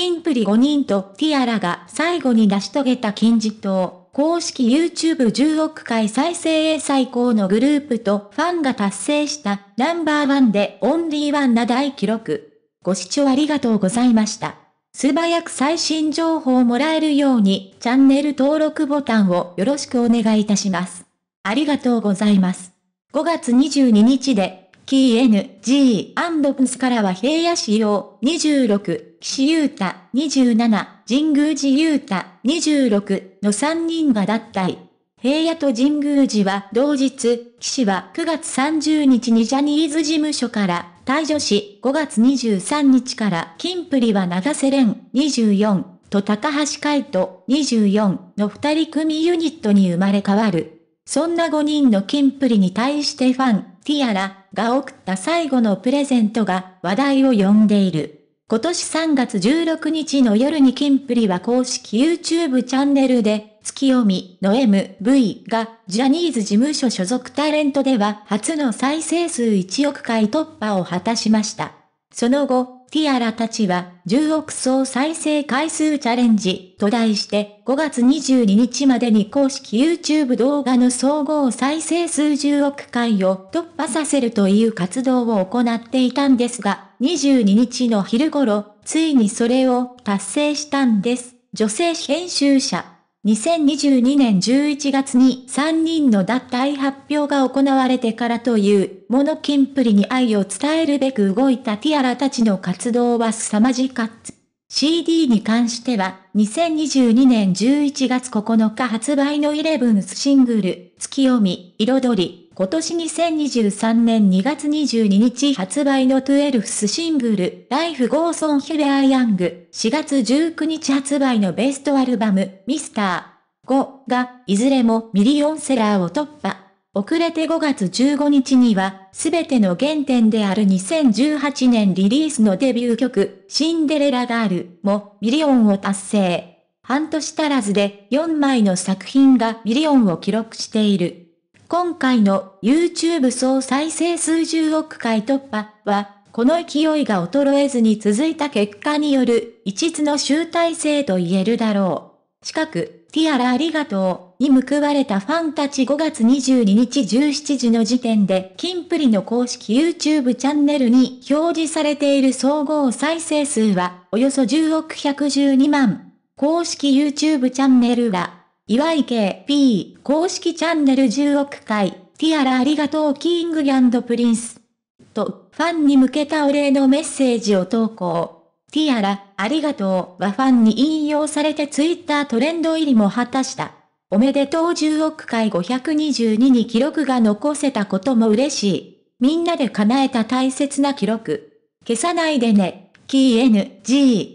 キンプリ5人とティアラが最後に成し遂げた金字塔。公式 YouTube10 億回再生へ最高のグループとファンが達成したナンバーワンでオンリーワンな大記録。ご視聴ありがとうございました。素早く最新情報をもらえるようにチャンネル登録ボタンをよろしくお願いいたします。ありがとうございます。5月22日で KNG&PS からは平野仕様26、岸優太27、神宮寺優太26の3人が脱退。平野と神宮寺は同日、岸は9月30日にジャニーズ事務所から退場し、5月23日から金プリは長瀬廉24と高橋海人24の2人組ユニットに生まれ変わる。そんな5人のキンプリに対してファン、ティアラが送った最後のプレゼントが話題を呼んでいる。今年3月16日の夜にキンプリは公式 YouTube チャンネルで、月読みの MV がジャニーズ事務所所属タレントでは初の再生数1億回突破を果たしました。その後、ティアラたちは、10億総再生回数チャレンジと題して、5月22日までに公式 YouTube 動画の総合再生数10億回を突破させるという活動を行っていたんですが、22日の昼頃、ついにそれを達成したんです。女性編集者。2022年11月に3人の脱退発表が行われてからという、モノキンプリに愛を伝えるべく動いたティアラたちの活動は凄まじかった。CD に関しては、2022年11月9日発売の11シングル、月読み、彩り、今年2023年2月22日発売の12シングル、フスシングル「ライフ・ゴーソン e I ア o u n 4月19日発売のベストアルバム、ミスター5が、いずれもミリオンセラーを突破。遅れて5月15日には、すべての原点である2018年リリースのデビュー曲、シンデレラガールもミリオンを達成。半年足らずで4枚の作品がミリオンを記録している。今回の YouTube 総再生数十億回突破は、この勢いが衰えずに続いた結果による一つの集大成と言えるだろう。近く、ティアラありがとうに報われたファンたち5月22日17時の時点で、金プリの公式 YouTube チャンネルに表示されている総合再生数は、およそ10億112万。公式 YouTube チャンネルは、岩井 KP 公式チャンネル10億回、ティアラありがとうキングプリンス。と、ファンに向けたお礼のメッセージを投稿。ティアラ、ありがとうはファンに引用されてツイッタートレンド入りも果たした。おめでとう10億回522に記録が残せたことも嬉しい。みんなで叶えた大切な記録。消さないでね。KNG& ステ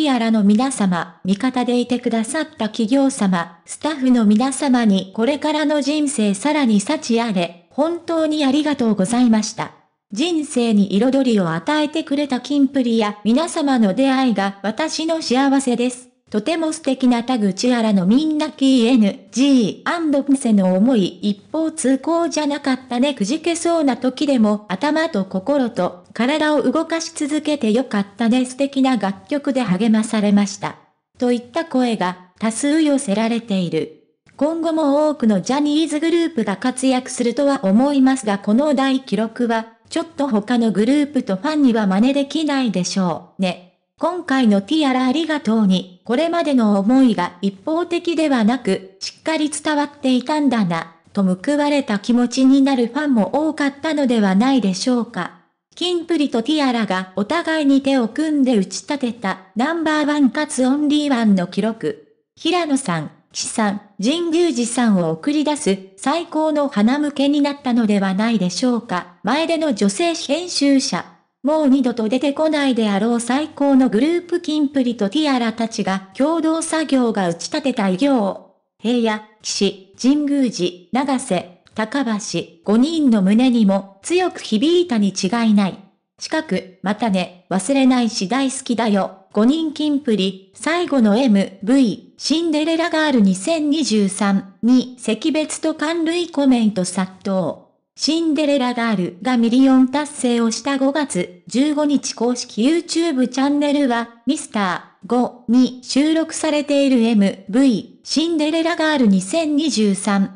ィアラの皆様、味方でいてくださった企業様、スタッフの皆様にこれからの人生さらに幸あれ、本当にありがとうございました。人生に彩りを与えてくれた金プリや皆様の出会いが私の幸せです。とても素敵な田口アラのみんな KNG& プセの思い一方通行じゃなかったねくじけそうな時でも頭と心と体を動かし続けてよかったね素敵な楽曲で励まされました。といった声が多数寄せられている。今後も多くのジャニーズグループが活躍するとは思いますがこの大記録は、ちょっと他のグループとファンには真似できないでしょうね。今回のティアラありがとうに、これまでの思いが一方的ではなく、しっかり伝わっていたんだな、と報われた気持ちになるファンも多かったのではないでしょうか。キンプリとティアラがお互いに手を組んで打ち立てたナンバーワンかつオンリーワンの記録。平野さん、岸さん、神宮寺さんを送り出す最高の花向けになったのではないでしょうか。前での女性編集者。もう二度と出てこないであろう最高のグループキンプリとティアラたちが共同作業が打ち立てた偉業。平野、岸、神宮寺、長瀬、高橋、5人の胸にも強く響いたに違いない。近く、またね、忘れないし大好きだよ。5人金プリ、最後の MV、シンデレラガール2023に赤別と寒類コメント殺到。シンデレラガールがミリオン達成をした5月15日公式 YouTube チャンネルは、ミスター5に収録されている MV、シンデレラガール2023